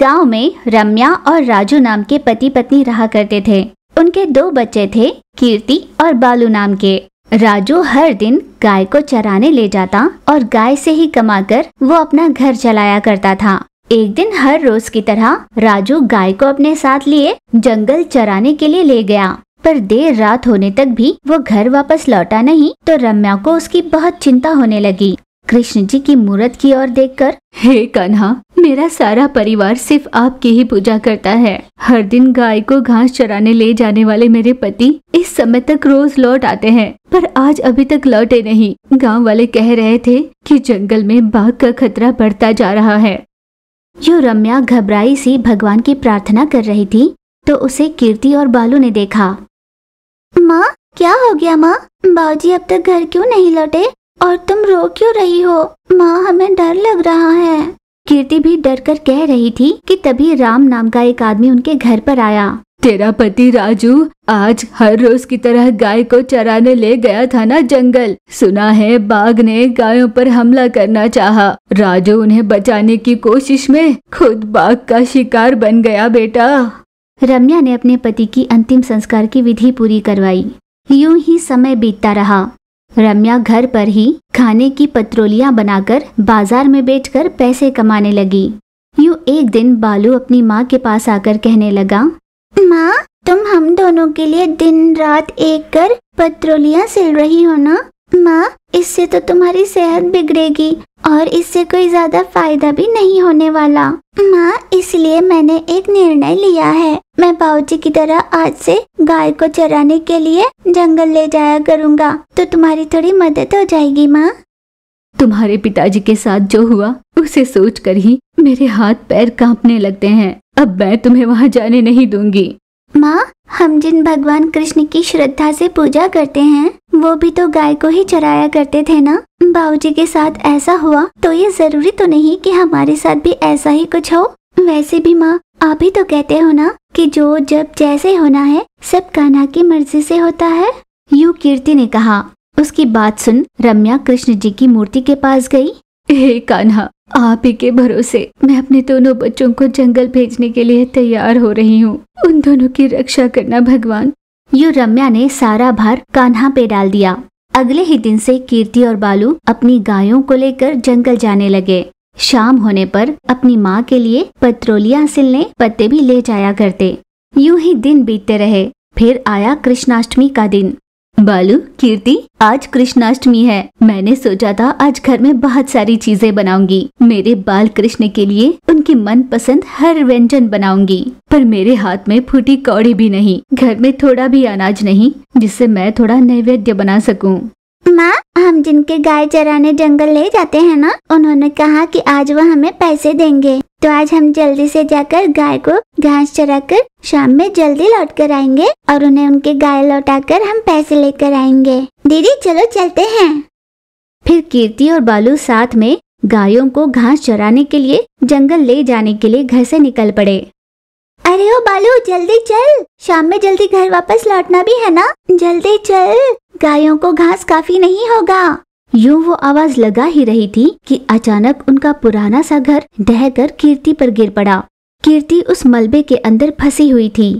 गांव में रम्या और राजू नाम के पति पत्नी रहा करते थे उनके दो बच्चे थे कीर्ति और बालू नाम के राजू हर दिन गाय को चराने ले जाता और गाय से ही कमाकर वो अपना घर चलाया करता था एक दिन हर रोज की तरह राजू गाय को अपने साथ लिए जंगल चराने के लिए ले गया पर देर रात होने तक भी वो घर वापस लौटा नहीं तो रम्या को उसकी बहुत चिंता होने लगी कृष्ण जी की मूर्त की ओर देखकर हे कन्हा मेरा सारा परिवार सिर्फ आपकी ही पूजा करता है हर दिन गाय को घास चराने ले जाने वाले मेरे पति इस समय तक रोज लौट आते हैं पर आज अभी तक लौटे नहीं गांव वाले कह रहे थे कि जंगल में बाघ का खतरा बढ़ता जा रहा है यो रम्या घबराई सी भगवान की प्रार्थना कर रही थी तो उसे कीर्ति और बालू ने देखा माँ क्या हो गया माँ बाबूजी अब तक घर क्यों नहीं लौटे और तुम रो क्यों रही हो माँ हमें डर लग रहा है कीर्ति भी डर कर कह रही थी कि तभी राम नाम का एक आदमी उनके घर पर आया तेरा पति राजू आज हर रोज की तरह गाय को चराने ले गया था ना जंगल सुना है बाघ ने गायों पर हमला करना चाहा। राजू उन्हें बचाने की कोशिश में खुद बाघ का शिकार बन गया बेटा रम्या ने अपने पति की अंतिम संस्कार की विधि पूरी करवाई यूं ही समय बीतता रहा रम्या घर पर ही खाने की पत्रोलियां बनाकर बाजार में बेचकर पैसे कमाने लगी यूं एक दिन बालू अपनी माँ के पास आकर कहने लगा माँ तुम हम दोनों के लिए दिन रात एक कर पत्रोलियां सिल रही हो ना माँ इससे तो तुम्हारी सेहत बिगड़ेगी और इससे कोई ज़्यादा फायदा भी नहीं होने वाला माँ इसलिए मैंने एक निर्णय लिया है मैं बाबूजी की तरह आज से गाय को चराने के लिए जंगल ले जाया करूँगा तो तुम्हारी थोड़ी मदद हो जाएगी माँ तुम्हारे पिताजी के साथ जो हुआ उसे सोचकर ही मेरे हाथ पैर कांपने लगते हैं अब मैं तुम्हें वहाँ जाने नहीं दूंगी माँ हम जिन भगवान कृष्ण की श्रद्धा से पूजा करते हैं वो भी तो गाय को ही चराया करते थे ना बाबूजी के साथ ऐसा हुआ तो ये जरूरी तो नहीं कि हमारे साथ भी ऐसा ही कुछ हो वैसे भी माँ आप ही तो कहते हो ना कि जो जब जैसे होना है सब कान्हा की मर्जी से होता है यू कीर्ति ने कहा उसकी बात सुन रम्या कृष्ण जी की मूर्ति के पास गई हे कान्हा आप ही के भरोसे मैं अपने दोनों बच्चों को जंगल भेजने के लिए तैयार हो रही हूँ उन दोनों की रक्षा करना भगवान यू रम्या ने सारा भार कान्हा पे डाल दिया अगले ही दिन से कीर्ति और बालू अपनी गायों को लेकर जंगल जाने लगे शाम होने पर अपनी माँ के लिए पत्रोलिया सिलने पत्ते भी ले जाया करते यूं ही दिन बीतते रहे फिर आया कृष्णाष्टमी का दिन बालू कीर्ति आज कृष्णाष्टमी है मैंने सोचा था आज घर में बहुत सारी चीजें बनाऊंगी मेरे बाल कृष्ण के लिए उनकी पसंद हर व्यंजन बनाऊंगी पर मेरे हाथ में फूटी कौड़ी भी नहीं घर में थोड़ा भी अनाज नहीं जिससे मैं थोड़ा नैवेद्य बना सकूं। माँ हम जिनके गाय चराने जंगल ले जाते हैं ना उन्होंने कहा कि आज वो हमें पैसे देंगे तो आज हम जल्दी से जाकर गाय को घास चराकर शाम में जल्दी लौट कर आएंगे और उन्हें उनके गाय लौटाकर हम पैसे लेकर आएंगे दीदी चलो चलते हैं फिर कीर्ति और बालू साथ में गायों को घास चराने के लिए जंगल ले जाने के लिए घर से निकल पड़े अरे ओ बालू जल्दी चल शाम में जल्दी घर वापस लौटना भी है ना जल्दी चल गायों को घास काफी नहीं होगा यूं वो आवाज लगा ही रही थी कि अचानक उनका पुराना सा घर ढह कर कीर्ति पर गिर पड़ा कीर्ति उस मलबे के अंदर फंसी हुई थी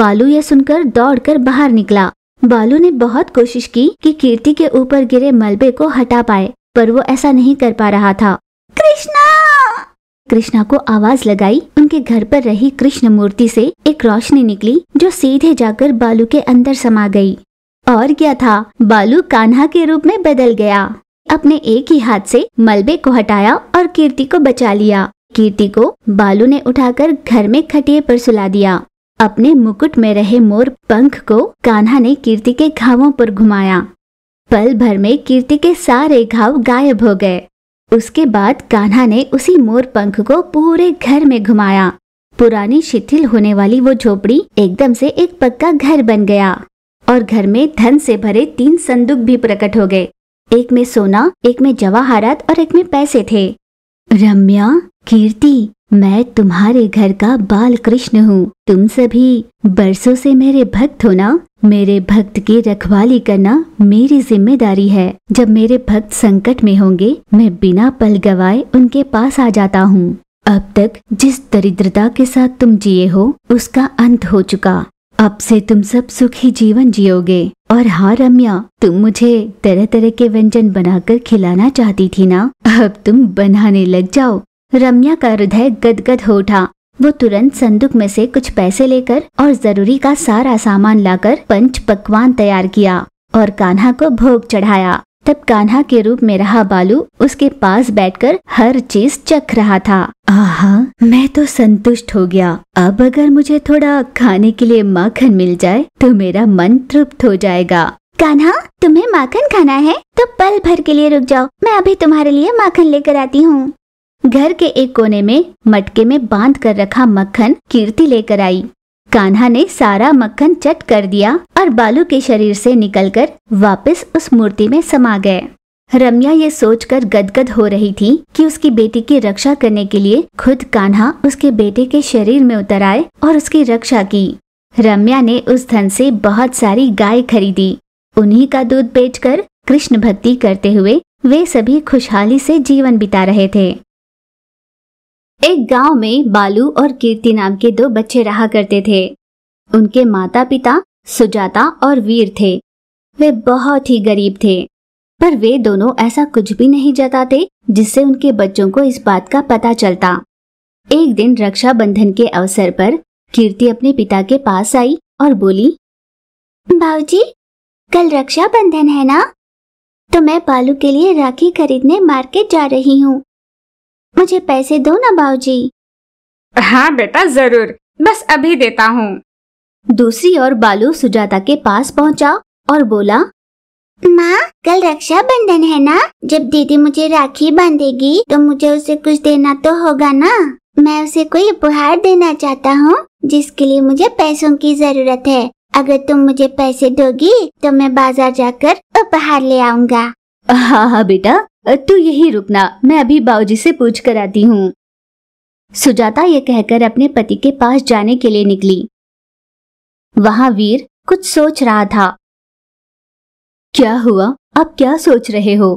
बालू यह सुनकर दौड़कर बाहर निकला बालू ने बहुत कोशिश की कि कीर्ति के ऊपर गिरे मलबे को हटा पाए पर वो ऐसा नहीं कर पा रहा था कृष्णा कृष्णा को आवाज लगाई उनके घर पर रही कृष्ण मूर्ति से एक रोशनी निकली जो सीधे जाकर बालू के अंदर समा गई और गया था बालू कान्हा के रूप में बदल गया अपने एक ही हाथ से मलबे को हटाया और कीर्ति को बचा लिया कीर्ति को बालू ने उठाकर घर में खटिए पर सुला दिया अपने मुकुट में रहे मोर पंख को कान्हा ने कीर्ति के घावों पर घुमाया पल भर में कीर्ति के सारे घाव गायब हो गए उसके बाद कान्हा ने उसी मोर पंख को पूरे घर में घुमाया पुरानी शिथिल होने वाली वो झोपड़ी एकदम से एक पक्का घर बन गया और घर में धन से भरे तीन संदूक भी प्रकट हो गए एक में सोना एक में जवाहरात और एक में पैसे थे रम्या कीर्ति मैं तुम्हारे घर का बाल कृष्ण हूँ तुम सभी बरसों से मेरे भक्त हो ना मेरे भक्त की रखवाली करना मेरी जिम्मेदारी है जब मेरे भक्त संकट में होंगे मैं बिना पल गवाए उनके पास आ जाता हूँ अब तक जिस दरिद्रता के साथ तुम जिए हो उसका अंत हो चुका अब से तुम सब सुखी जीवन जियोगे और हाँ रम्या तुम मुझे तरह तरह के व्यंजन बनाकर खिलाना चाहती थी ना अब तुम बनाने लग जाओ रम्या का हृदय गदगद हो उठा वो तुरंत संदूक में से कुछ पैसे लेकर और जरूरी का सारा सामान लाकर पंच पकवान तैयार किया और कान्हा को भोग चढ़ाया तब कान्हा के रूप में रहा बालू उसके पास बैठकर हर चीज चख रहा था आहा मैं तो संतुष्ट हो गया अब अगर मुझे थोड़ा खाने के लिए माखन मिल जाए तो मेरा मन तृप्त हो जाएगा कान्हा तुम्हें माखन खाना है तो पल भर के लिए रुक जाओ मैं अभी तुम्हारे लिए माखन लेकर आती हूँ घर के एक कोने में मटके में बांध कर रखा मक्खन कीर्ति लेकर आई कान्हा ने सारा मक्खन चट कर दिया और बालू के शरीर से निकलकर वापस उस मूर्ति में समा गए रम्या ये सोचकर गदगद हो रही थी कि उसकी बेटी की रक्षा करने के लिए खुद कान्हा उसके बेटे के शरीर में उतर आए और उसकी रक्षा की रम्या ने उस धन से बहुत सारी गाय खरीदी उन्हीं का दूध बेचकर कृष्ण भक्ति करते हुए वे सभी खुशहाली से जीवन बिता रहे थे एक गांव में बालू और कीर्ति नाम के दो बच्चे रहा करते थे उनके माता पिता सुजाता और वीर थे वे बहुत ही गरीब थे पर वे दोनों ऐसा कुछ भी नहीं जताते जिससे उनके बच्चों को इस बात का पता चलता एक दिन रक्षाबंधन के अवसर पर कीर्ति अपने पिता के पास आई और बोली भाजी कल रक्षाबंधन है ना तो मैं बालू के लिए राखी खरीदने मार्केट जा रही हूँ मुझे पैसे दो ना बाबूजी हाँ बेटा जरूर बस अभी देता हूँ दूसरी ओर बालू सुजाता के पास पहुँचा और बोला माँ कल रक्षा बंधन है ना जब दीदी मुझे राखी बांधेगी तो मुझे उसे कुछ देना तो होगा ना मैं उसे कोई उपहार देना चाहता हूँ जिसके लिए मुझे पैसों की जरूरत है अगर तुम मुझे पैसे दोगी तो मैं बाजार जाकर उपहार ले आऊंगा हाँ हाँ बेटा तू यही रुकना मैं अभी बाबूजी से पूछ कर आती हूँ सुजाता ये कहकर अपने पति के पास जाने के लिए निकली वहां वीर कुछ सोच रहा था क्या हुआ आप क्या सोच रहे हो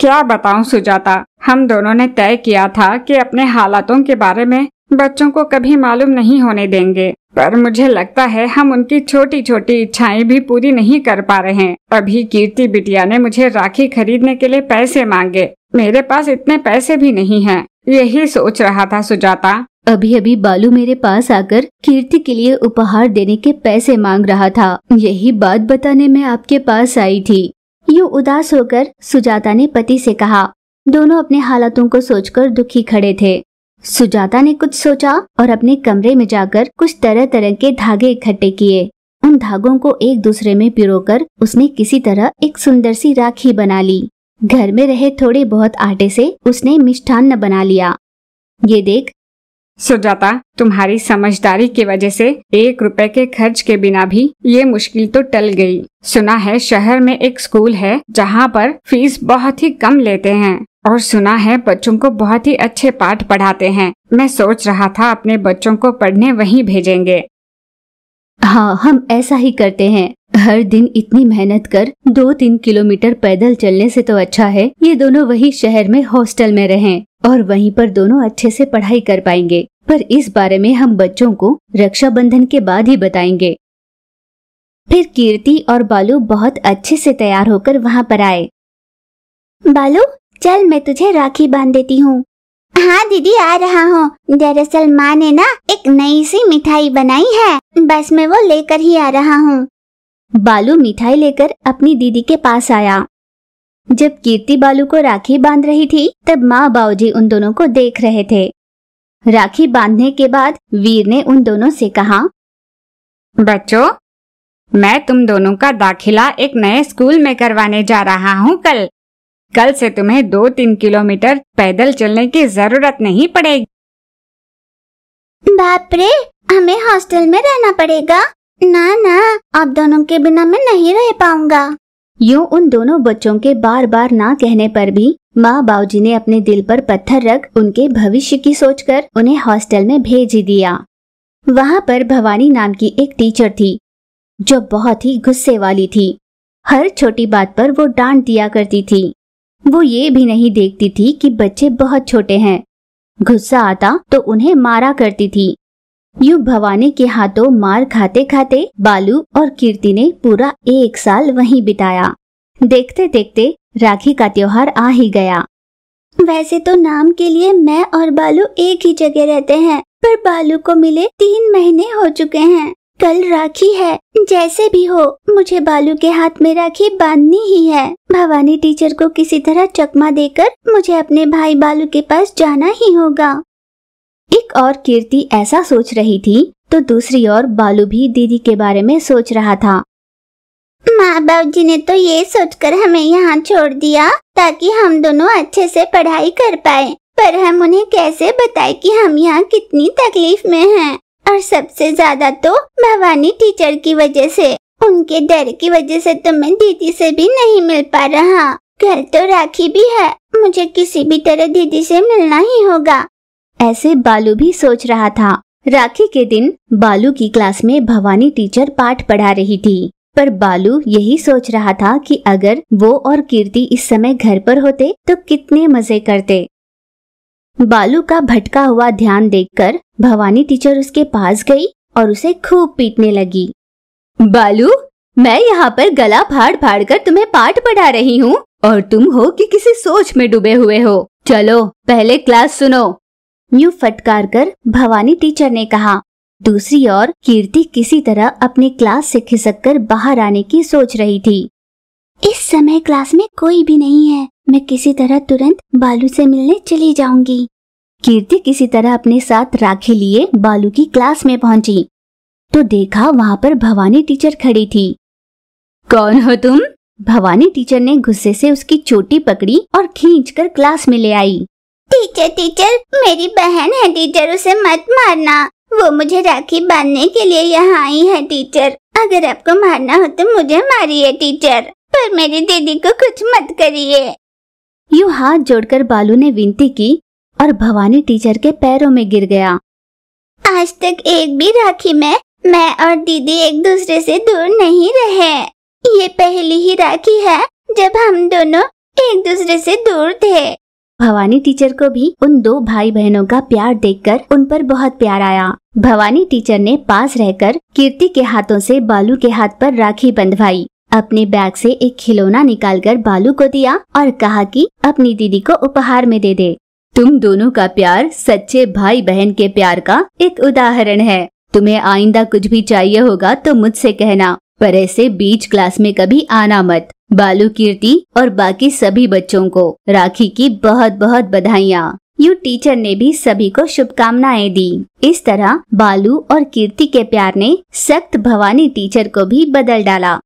क्या बताऊं सुजाता हम दोनों ने तय किया था कि अपने हालातों के बारे में बच्चों को कभी मालूम नहीं होने देंगे पर मुझे लगता है हम उनकी छोटी छोटी इच्छाएं भी पूरी नहीं कर पा रहे हैं अभी कीर्ति बिटिया ने मुझे राखी खरीदने के लिए पैसे मांगे मेरे पास इतने पैसे भी नहीं हैं। यही सोच रहा था सुजाता अभी अभी बालू मेरे पास आकर कीर्ति के लिए उपहार देने के पैसे मांग रहा था यही बात बताने में आपके पास आई थी यू उदास होकर सुजाता ने पति से कहा दोनों अपने हालातों को सोचकर दुखी खड़े थे सुजाता ने कुछ सोचा और अपने कमरे में जाकर कुछ तरह तरह के धागे इकट्ठे किए उन धागों को एक दूसरे में पिरोकर उसने किसी तरह एक सुंदर सी राखी बना ली घर में रहे थोड़े बहुत आटे से उसने मिष्ठान बना लिया ये देख सुजाता तुम्हारी समझदारी की वजह से एक रुपए के खर्च के बिना भी ये मुश्किल तो टल गई। सुना है शहर में एक स्कूल है जहाँ पर फीस बहुत ही कम लेते हैं और सुना है बच्चों को बहुत ही अच्छे पाठ पढ़ाते हैं मैं सोच रहा था अपने बच्चों को पढ़ने वहीं भेजेंगे हाँ हम ऐसा ही करते हैं हर दिन इतनी मेहनत कर दो तीन किलोमीटर पैदल चलने से तो अच्छा है ये दोनों वही शहर में हॉस्टल में रहें और वहीं पर दोनों अच्छे से पढ़ाई कर पाएंगे पर इस बारे में हम बच्चों को रक्षाबंधन के बाद ही बताएंगे फिर कीर्ति और बालू बहुत अच्छे से तैयार होकर वहाँ पर आए बालू चल मैं तुझे राखी बांध देती हूँ हाँ दीदी आ रहा हूँ दरअसल माँ ने ना एक नई सी मिठाई बनाई है बस मैं वो लेकर ही आ रहा हूँ बालू मिठाई लेकर अपनी दीदी के पास आया जब कीर्ति बालू को राखी बांध रही थी तब माँ बाबूजी उन दोनों को देख रहे थे राखी बांधने के बाद वीर ने उन दोनों से कहा बच्चों मैं तुम दोनों का दाखिला एक नए स्कूल में करवाने जा रहा हूँ कल कल से तुम्हें दो तीन किलोमीटर पैदल चलने की जरूरत नहीं पड़ेगी बाप रे हमें हॉस्टल में रहना पड़ेगा ना ना आप दोनों के बिना मैं नहीं रह पाऊंगा यूँ उन दोनों बच्चों के बार बार ना कहने पर भी माँ बाबूजी ने अपने दिल पर पत्थर रख उनके भविष्य की सोचकर उन्हें हॉस्टल में भेज ही दिया वहाँ पर भवानी नाम की एक टीचर थी जो बहुत ही गुस्से वाली थी हर छोटी बात पर वो डांट दिया करती थी वो ये भी नहीं देखती थी कि बच्चे बहुत छोटे हैं गुस्सा आता तो उन्हें मारा करती थी यूं भवानी के हाथों मार खाते खाते बालू और कीर्ति ने पूरा एक साल वहीं बिताया देखते देखते राखी का त्योहार आ ही गया वैसे तो नाम के लिए मैं और बालू एक ही जगह रहते हैं पर बालू को मिले तीन महीने हो चुके हैं कल राखी है जैसे भी हो मुझे बालू के हाथ में राखी बांधनी ही है भवानी टीचर को किसी तरह चकमा देकर मुझे अपने भाई बालू के पास जाना ही होगा एक और कीर्ति ऐसा सोच रही थी तो दूसरी ओर बालू भी दीदी के बारे में सोच रहा था माँ बाप जी ने तो ये सोचकर हमें यहाँ छोड़ दिया ताकि हम दोनों अच्छे से पढ़ाई कर पाए पर हम उन्हें कैसे बताएं कि हम यहाँ कितनी तकलीफ में हैं? और सबसे ज्यादा तो भवानी टीचर की वजह से उनके डर की वजह से तो मैं दीदी से भी नहीं मिल पा रहा कल तो राखी भी है मुझे किसी भी तरह दीदी से मिलना ही होगा ऐसे बालू भी सोच रहा था राखी के दिन बालू की क्लास में भवानी टीचर पाठ पढ़ा रही थी पर बालू यही सोच रहा था कि अगर वो और कीर्ति इस समय घर पर होते तो कितने मजे करते बालू का भटका हुआ ध्यान देखकर भवानी टीचर उसके पास गई और उसे खूब पीटने लगी बालू मैं यहाँ पर गला फाड़ फाड़ कर तुम्हें पाठ पढ़ा रही हूँ और तुम हो कि किसी सोच में डूबे हुए हो चलो पहले क्लास सुनो न्यू फटकार कर भवानी टीचर ने कहा दूसरी ओर कीर्ति किसी तरह अपने क्लास से खिसक कर बाहर आने की सोच रही थी इस समय क्लास में कोई भी नहीं है मैं किसी तरह तुरंत बालू से मिलने चली जाऊंगी कीर्ति किसी तरह अपने साथ राखी लिए बालू की क्लास में पहुंची तो देखा वहां पर भवानी टीचर खड़ी थी कौन हो तुम भवानी टीचर ने गुस्से से उसकी चोटी पकड़ी और खींचकर क्लास में ले आई टीचर टीचर मेरी बहन है टीचर उसे मत मारना वो मुझे राखी बांधने के लिए यहाँ आई है टीचर अगर आपको मारना हो तो मुझे मारिए टीचर पर मेरी दीदी को कुछ मत करिए यूं हाथ जोड़कर बालू ने विनती की और भवानी टीचर के पैरों में गिर गया आज तक एक भी राखी में मैं और दीदी एक दूसरे से दूर नहीं रहे ये पहली ही राखी है जब हम दोनों एक दूसरे से दूर थे भवानी टीचर को भी उन दो भाई बहनों का प्यार देखकर उन पर बहुत प्यार आया भवानी टीचर ने पास रहकर कीर्ति के हाथों से बालू के हाथ पर राखी बंधवाई अपने बैग से एक खिलौना निकालकर बालू को दिया और कहा कि अपनी दीदी को उपहार में दे दे तुम दोनों का प्यार सच्चे भाई बहन के प्यार का एक उदाहरण है तुम्हें आइंदा कुछ भी चाहिए होगा तो मुझसे कहना पर ऐसे बीच क्लास में कभी आना मत बालू कीर्ति और बाकी सभी बच्चों को राखी की बहुत बहुत बधाइयाँ यू टीचर ने भी सभी को शुभकामनाएं दी इस तरह बालू और कीर्ति के प्यार ने सख्त भवानी टीचर को भी बदल डाला